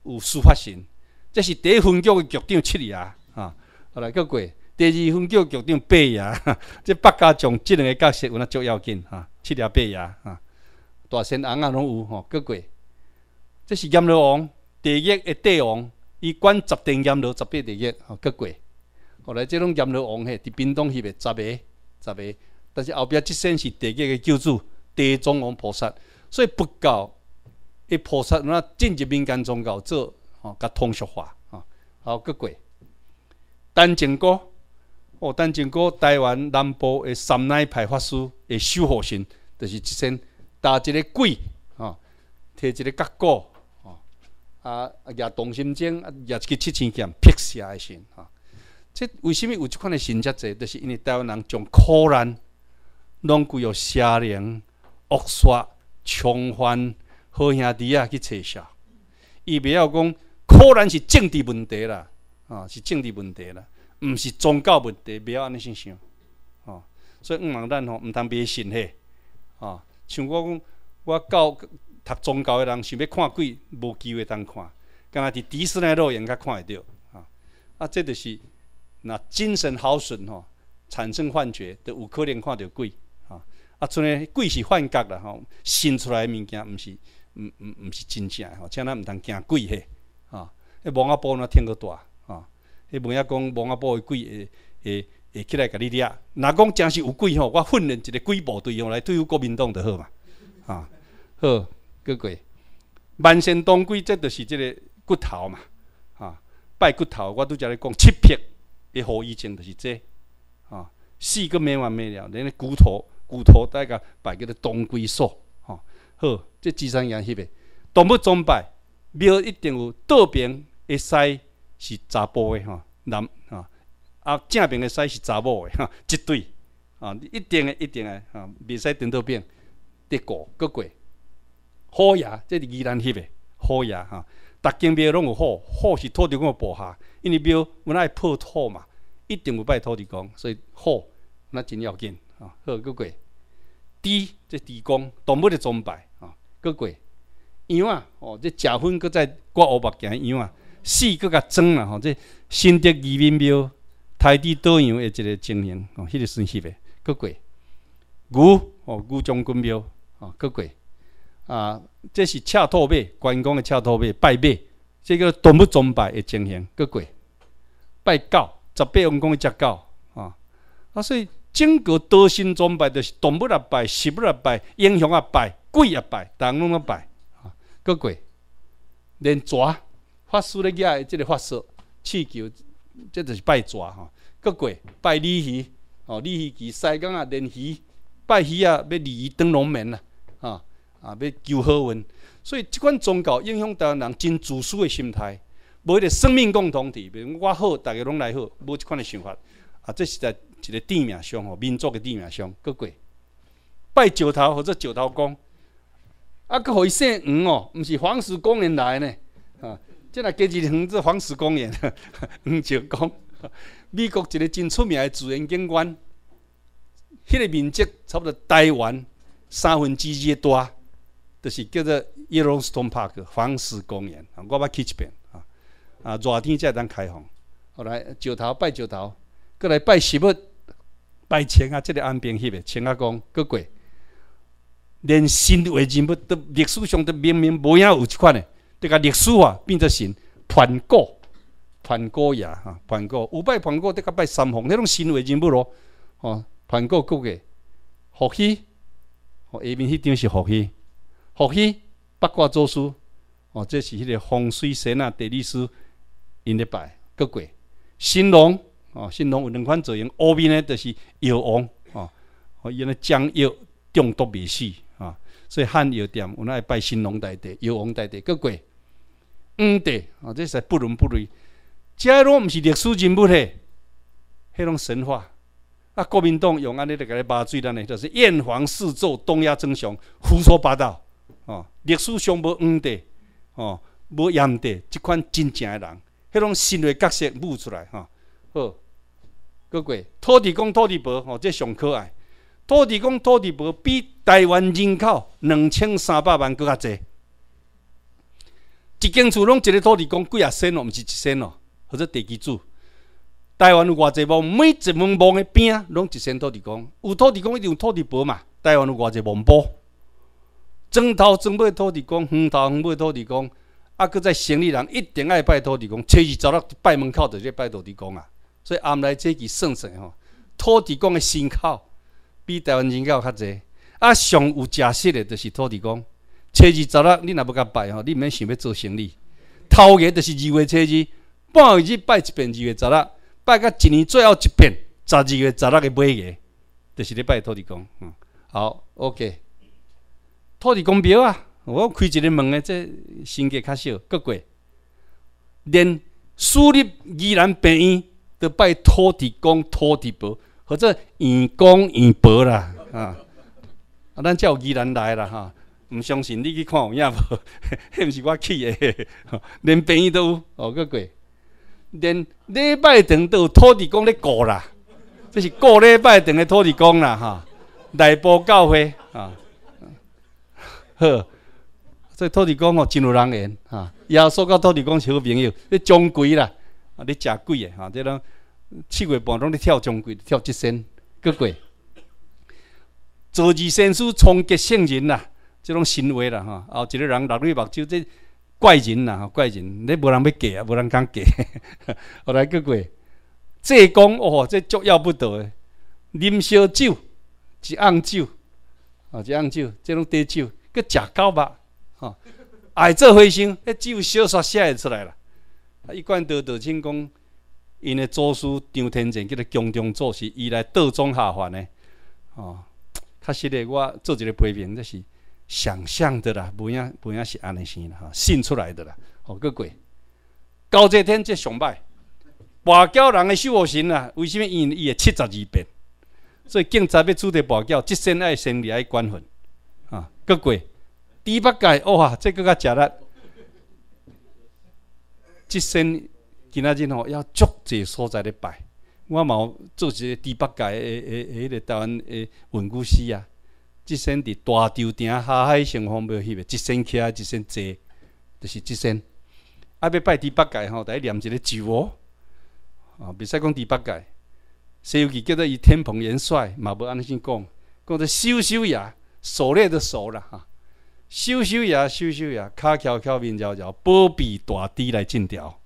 有司法性，这是第一分局的局长七里啊。啊，后来各过。第二分叫局长八爷，这百家将即两个角色有哪足要紧哈，七条八爷哈，大仙翁啊拢有吼，个过。这是阎罗王，第一个帝王，伊管十殿阎罗，十八第一，哦个过。后来这种阎罗王嘿，伫边东迄边十八，十八，但是后壁这些是第一个救主，地藏王菩萨，所以佛教，一菩萨那进入民间宗教做，哦，佮通俗化吼，哦个过。单净哥。哦，但经过台湾南部的三奶派法师的修护神，就是一身打一个鬼啊，摕一个角角啊，啊也动心经，啊也去七千剑劈死的神啊。这为什么有这款的神遮济？就是因为台湾人将苦难拢归有下令恶煞、强犯、好兄弟啊去取笑。伊不要讲苦难是政治问题啦，啊是政治问题啦。毋是宗教问题，不要安尼想，哦，所以毋芒咱吼毋通迷信嘿，哦，像我讲，我教读宗教的人，想要看鬼，无机会通看，敢若伫迪士尼乐园甲看会到，啊，啊，这就是若精神耗损吼，产生幻觉，著有可能看到鬼，啊，啊，像然鬼是幻觉啦，吼，新出来物件毋是毋毋毋是真正吼，请咱毋通惊鬼嘿，啊，一网阿播那听个大。迄问下讲，帮阿宝的鬼，会会起来甲你掠。若讲真是有鬼吼？我训练一个鬼部队吼，来对付国民党就好嘛。啊，好，个过万仙当鬼，即就是即个骨头嘛。啊，拜骨头，我拄则咧讲七撇，一毫以前就是这。啊，死个没完没了，连骨头骨头，大甲拜个做当鬼耍。吼，好，即智商羊起的，动物崇拜，庙一定有道边会使。是查甫诶吼男吼啊正面诶使是查某诶吼 一对啊你一定诶一定诶吼，袂使颠倒变，伫搞佫过好爷这是伊人翕诶好爷吼，逐间庙拢有好好是土地公诶部下因为庙本来会配土嘛一定有拜土地公所以好那真要紧吼好佫过猪这地公动物的崇拜吼佫过羊啊哦这食薰佫再挂乌目镜羊啊四个甲装啦吼，这新德移民庙、泰迪多羊的一个情形，哦，迄个顺翕的，够贵。牛哦，牛将军庙，哦，够贵。啊，这是赤兔马，关公的赤兔马拜马，这个动物崇拜的情形，够贵。拜狗十八王公的只吼啊，所以整个多神崇拜，就是动物来拜，食物来拜，英雄啊拜，鬼啊拜，党拢啊拜，啊，够贵。连蛇。发师咧起即个发师祈求，即就是拜蛇吼，个过拜鲤鱼，哦鲤鱼旗、西港啊、鲢鱼、拜鱼啊，要鲤鱼当龙门啊，啊啊要求好运。所以即款宗教影响到人真自私的心态，无一个生命共同体，比如我好，逐个拢来好，无即款的想法啊。这是在一个地面上哦，民族的地面上个过拜九头或者九头公，啊互伊姓黄哦，毋是黄石公因来呢，啊。即个吉尼斯黄石公园，黄石公美国一个真出名的自然景观。迄个面积差不多台湾三分之一大，就是叫做 Yellowstone Park 黄石公园。我捌去一遍啊，啊，热天在当开放。后来石头拜石头，过来拜石物，拜钱啊，这个岸边翕的，钱啊公过过，连新为人物都历史上都明明无影有一款的。这个历史啊，变作神，盘古，盘古也哈，盘古，有拜盘古，得个拜三皇，那种神为真不罗，哦，盘古国嘅，伏羲，下面迄张是伏羲，伏羲八卦祖书，哦，这是迄个风水神啊，地理师，因得拜，个鬼，新龙，哦，新龙有两款造型，后面呢就是药王，哦，哦，因为将要中毒未死。所以汉药店，我那拜新龙大帝、药王大帝，个鬼，黄帝啊，这是不伦不类。这种不是历史人物的，迄种神话。啊，国民党用安尼甲你麻醉咱呢，就是炎黄四座东亚真雄，胡说八道哦。历史上无黄帝，哦，无炎帝，这款真正的人，迄种新的角色悟出来哈。个鬼，土地公土地婆，哦，这上可爱。土地公、土地婆比台湾人口两千三百万更较济。一间厝拢一个土地公，几啊身哦？毋是一身哦，或者地基主。台湾有偌济墓，每一门墓诶边拢一身土地公。有土地公一定土地婆嘛。台湾有偌济帮帮，砖头正尾土地公，远头远尾土地公，啊！佮在城里人一定爱拜土地公，七二十六拜门口就叫拜土地公啊。所以阿来勒这几算算吼，土地公诶身口。比台湾人较较济，啊，上有假释的，就是土地公。初二十六，你若要甲拜吼，你免想要做生意。头个就是二月初二，半日拜一遍；二月十六，拜到一年最后一遍，十二月十六的尾个，就是咧拜土地公。好，OK。土地公庙啊，我开一个门诶，即升格较少，个贵。连私立疑难病院都拜土地公、土地婆。或者因公因婆啦，啊啊，咱才有缘人来啦。哈，毋相信你去看有影无？迄 毋是我去的，连朋友都有哦。阁贵连礼拜堂都有土地公咧顾啦，即是五礼拜堂的土地公啦。哈，内部教会啊，呵，所以土地公哦，真有人缘。哈，耶稣交土地公是好朋友，迄终归啦。啊，你食贵的哈，即拢。四月半拢咧跳中鬼，跳一身，个过。做二先生冲击圣人啦，即种行为啦，吼，啊，一个人六月目睭，这怪人啦，怪人，你无人要嫁啊，无人敢嫁。后来个过，这讲哦，这足要不得，啉烧酒，一红酒，啊，一红酒，即种茶酒，个食狗肉，吼，爱做花生，迄酒小说写出来啦，啊，一贯道都清工。因的祖师张天成叫做江中祖师，伊来道中下凡的。哦，确实的，我做一个批评，这是想象的啦，不影不影是安尼生的哈，信出来的啦。哦，个鬼高这天这上拜，跋筊人的修行啦，为甚物？因伊的七十二变，所以警察要处理跋筊，一身爱生理爱管分啊。个鬼猪八戒哇，这个较食力，一身。今仔日吼，要足只所在咧拜，我嘛有做个第八届诶诶诶，迄个台湾诶文具师啊，一身伫大洲顶下海，上方袂翕，一身徛，一身坐，就是一身。啊，要拜第八届吼，第一念一个咒哦。啊，袂使讲第八届，西游记叫做伊天蓬元帅，嘛无安尼先讲，讲得羞羞呀，狩猎都狩啦哈，羞羞呀，羞羞呀，卡翘翘，面焦焦，波比大滴来进调。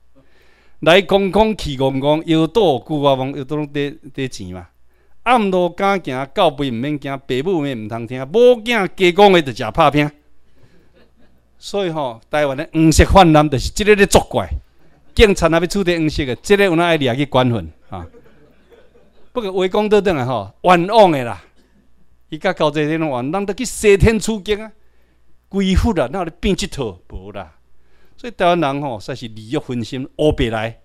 来空空去空空，又倒菊花翁，又多得得钱嘛。暗路敢行，到背毋免惊，爸母咪毋通听。无惊加讲的，就食拍拼。所以吼，台湾的黄色泛滥，就是即个咧作怪。警察那边处理黄色的，即个有哪爱掠去管份啊？不过话讲倒转来吼，冤枉的啦。伊甲交代天冤，王，咱得去西天取经啊。归啊，啦，那咧变一套无啦。所以台湾人哦，才是利欲熏心，乌白来，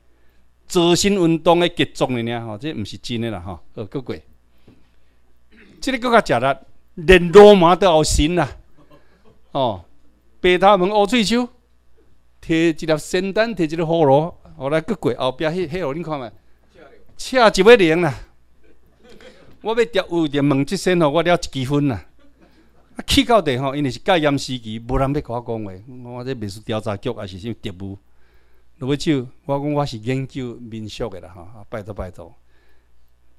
自新运动的结束呢呢吼，这毋是真诶啦吼，好、哦，各位，个更较食力，连罗马都熬神啦，哦，白头毛乌喙手，摕一粒仙丹，摕一粒葫芦，后来各过后壁迄迄号你看麦，恰一尾零啦，我要调有点问即身吼，我了一支分啦。啊，去到地吼，因为是戒严时期，无人要甲我讲话。我这民事调查局，也是什么职务？那尾久，我讲我是研究民俗的啦，哈，拜托拜托。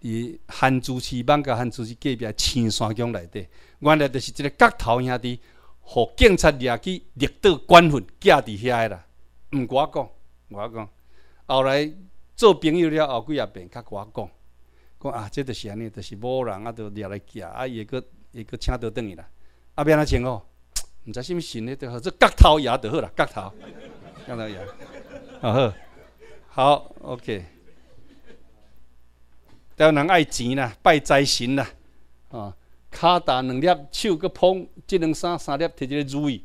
伊汉族市邦甲汉族市隔壁青山宫内底，原来就是一个角头兄弟，互警察掠去掠倒官服，寄伫遐的啦。毋甲我讲，我讲，后来做朋友了后，几啊遍，甲我讲，讲啊，这就是安尼，就是某人啊，都掠来寄啊，伊个伊个请倒转去啦。阿边那穿哦，毋 知什物神咧，就好这角头牙就好啦，角头，角头牙，好好，好，OK。都有人爱钱啦，拜财神啦，哦，脚踏两粒，手个捧，即两三三粒摕一个如意，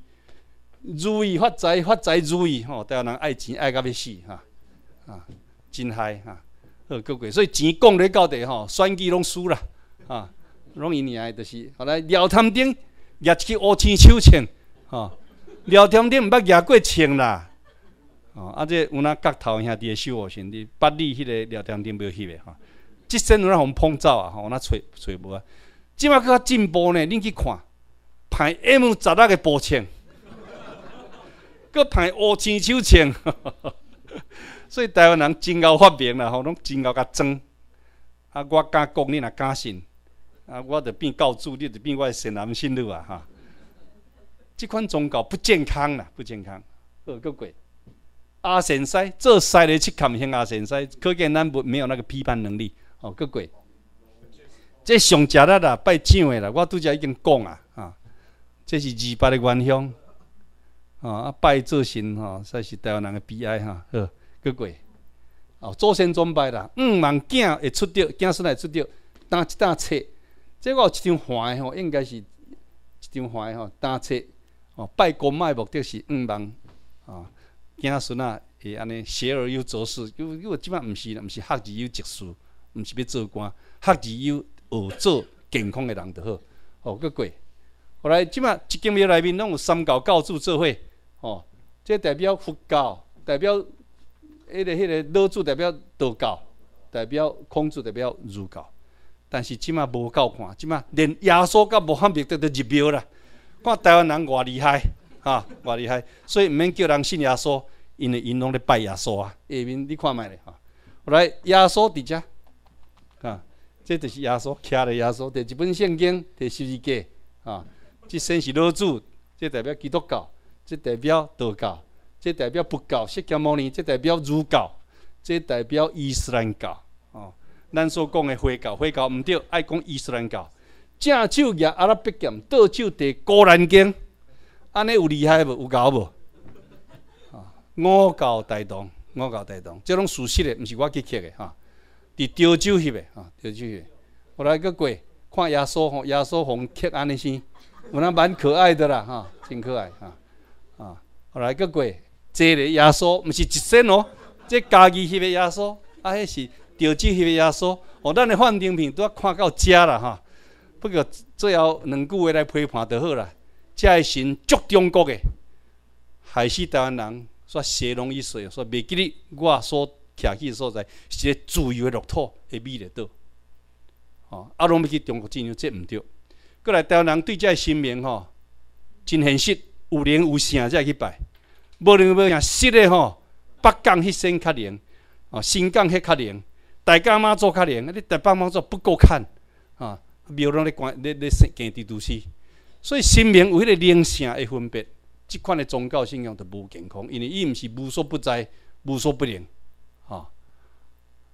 如意发财，发财如意，吼，都有人爱钱爱到要死哈，啊，真嗨，哈，好各位，所以钱讲咧，到底吼，算计拢输啦，啊，拢伊你诶就是，后来聊探顶。也去乌青手枪，吼，聊天钉毋捌举过枪啦，哦，啊这有那角头兄弟的修哦，兄弟，八里迄个聊天顶要去的吼，一身若那红碰走啊，乌那揣揣无啊，即马较进步呢，恁去看，拍 M 十个的步枪，佮 拍乌青手枪，所以台湾人真够发明啦，吼，拢真够甲装，啊，我敢讲你若敢信。啊！我著变告主，你著变我神男信女。啊！哈，这款宗教不健康啦，不健康！哦，个鬼！阿神师做师的去砍向阿神师，可见咱不没有那个批判能力。哦，个鬼！这上食力啦，拜上的啦，我拄则已经讲啊！啊，这是二八的元凶啊！拜祖先哈，算是台湾人的悲哀哈！哦，个鬼！哦，祖先崇拜啦，嗯，盲镜会出掉，惊孙来出掉，当一大册。这个一张牌吼，应该是一张牌吼，搭册哦。拜公嘛，目的是五万啊。子孙啊，会安尼学而优则仕，因为即码毋是毋是学而优则仕，毋是要做官，学而优学做健康的人就好，吼。个过。后来即码一间庙内面拢有三教教主社伙哦，这代表佛教，代表迄个迄个老祖代表道教，代表孔子代表儒教。但是即嘛无够看，即嘛连耶稣甲无汉灭得都入庙啦。看台湾人偌厉害，哈，偌厉害，所以毋免叫人信耶稣，因为因拢咧拜耶稣啊。下面你看卖咧，哈，来耶稣伫遮，啊，这就是耶稣，徛咧耶稣第一本圣经，第十二节，啊，即神是老主，即代表基督教，即代表道教，即代表佛教，释迦牟尼，即代表儒教，即代表伊斯兰教。咱所讲的佛教，佛教毋对，爱讲伊斯兰教。正手叶阿拉伯剑，倒手伫高兰经，安尼有厉害无？有够无？啊，五教大同，五教大同，即拢熟实的，毋是我去刻的哈。伫潮州翕的哈，潮州翕。我来个过，看耶稣吼，耶稣红刻安尼先，有那蛮可爱的啦哈，真可爱哈。啊，我来个过，这个耶稣毋是一身哦，这家己翕的耶稣，啊，迄是。调节耶稣，哦，咱的幻灯片都要看到遮啦哈。不过最后两句话来批判就好啦。遮的神足中国诶害死台湾人煞蛇龙一水煞未记哩。我所徛起所在是自由的乐土，会覅到。哦，拢要去中国进，就这毋对。过来台湾人对遮诶心明吼，真现实，有灵有神才去拜。无灵无神，实的吼，北港迄神较灵，哦，新港迄较灵。大家妈做较灵，你大爸妈做不够看啊！庙拢咧关咧咧你坚持东西。所以心明有迄个灵性会分别即款的宗教信仰都无健康，因为伊毋是无所不在、无所不能啊。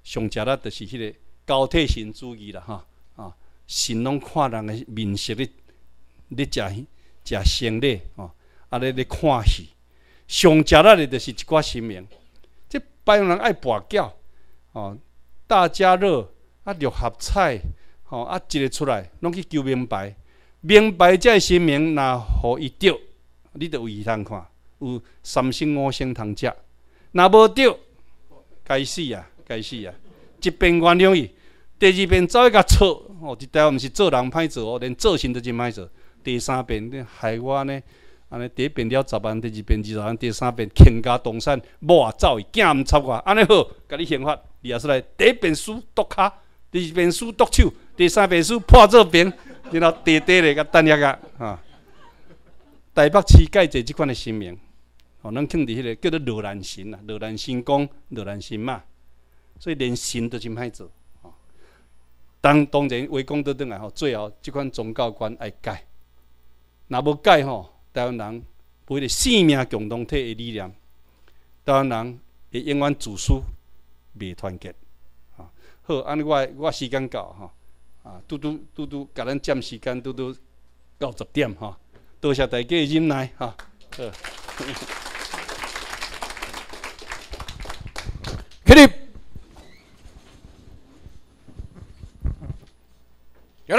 上食力就是迄个高特性主义啦，哈啊！神拢看人的面色咧，咧食食生理啊，啊咧咧看戏，上食力咧就是一寡心明，即白人爱跋筊哦。大家热啊，六合彩，吼啊，一个出来拢去求明白，明白在心明，那互伊着，你着有伊通看，有三星五星通食，若无着，该死啊，该死啊！一边原谅伊，第二遍走去个错，吼，一台毋是做人歹做，哦，连做神都真歹做。第三遍你害我呢，安尼第一遍了十万，第二遍二十万，第三遍倾家荡产，无啊走，伊，惊毋插我，安尼好，甲你惩罚。也是来第一本书读卡，第二本书读手，第三本书破这边，然后叠叠的个等一个啊。台北市改下即款的神明，哦，咱肯伫迄个叫做罗兰神啊，罗兰神公、罗兰神嘛，所以连神都真歹做啊。当当然围攻德转来吼，最后即款宗教观爱改，若无改吼，台湾人一个生命共同体的理念，台湾人会永远自私。未团结，啊，好，安尼我我时间到吼，啊，拄拄拄拄，甲咱占时间拄拄到十点吼，多谢大家忍耐哈，好，起立。开